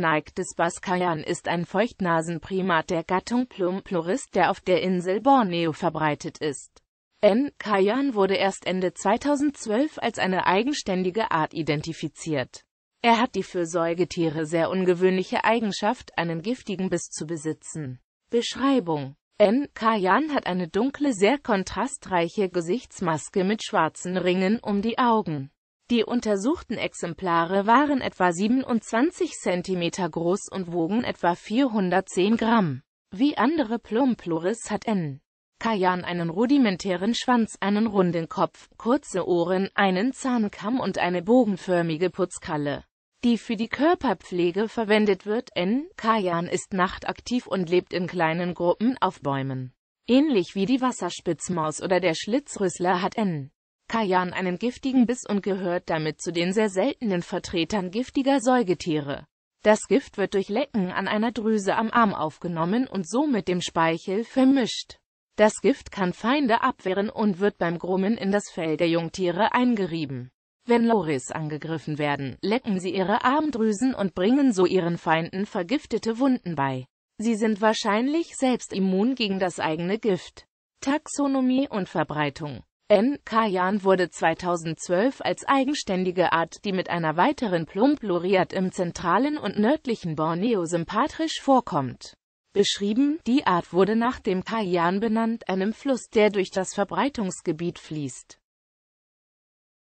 Naiktes Baskayan ist ein Feuchtnasenprimat der Gattung Plumpluris, der auf der Insel Borneo verbreitet ist. N. Kayan wurde erst Ende 2012 als eine eigenständige Art identifiziert. Er hat die für Säugetiere sehr ungewöhnliche Eigenschaft, einen giftigen Biss zu besitzen. Beschreibung N. Kayan hat eine dunkle, sehr kontrastreiche Gesichtsmaske mit schwarzen Ringen um die Augen. Die untersuchten Exemplare waren etwa 27 cm groß und wogen etwa 410 Gramm. Wie andere Plumpluris hat N. Kajan einen rudimentären Schwanz, einen runden Kopf, kurze Ohren, einen Zahnkamm und eine bogenförmige Putzkalle, die für die Körperpflege verwendet wird. N. Kajan ist nachtaktiv und lebt in kleinen Gruppen auf Bäumen. Ähnlich wie die Wasserspitzmaus oder der Schlitzrüssler hat N. Kajan einen giftigen Biss und gehört damit zu den sehr seltenen Vertretern giftiger Säugetiere. Das Gift wird durch Lecken an einer Drüse am Arm aufgenommen und so mit dem Speichel vermischt. Das Gift kann Feinde abwehren und wird beim Grummen in das Fell der Jungtiere eingerieben. Wenn Loris angegriffen werden, lecken sie ihre Armdrüsen und bringen so ihren Feinden vergiftete Wunden bei. Sie sind wahrscheinlich selbst immun gegen das eigene Gift. Taxonomie und Verbreitung M. Kajan wurde 2012 als eigenständige Art, die mit einer weiteren Plumpluriat im zentralen und nördlichen Borneo sympatrisch vorkommt, beschrieben. Die Art wurde nach dem Kajan benannt, einem Fluss, der durch das Verbreitungsgebiet fließt.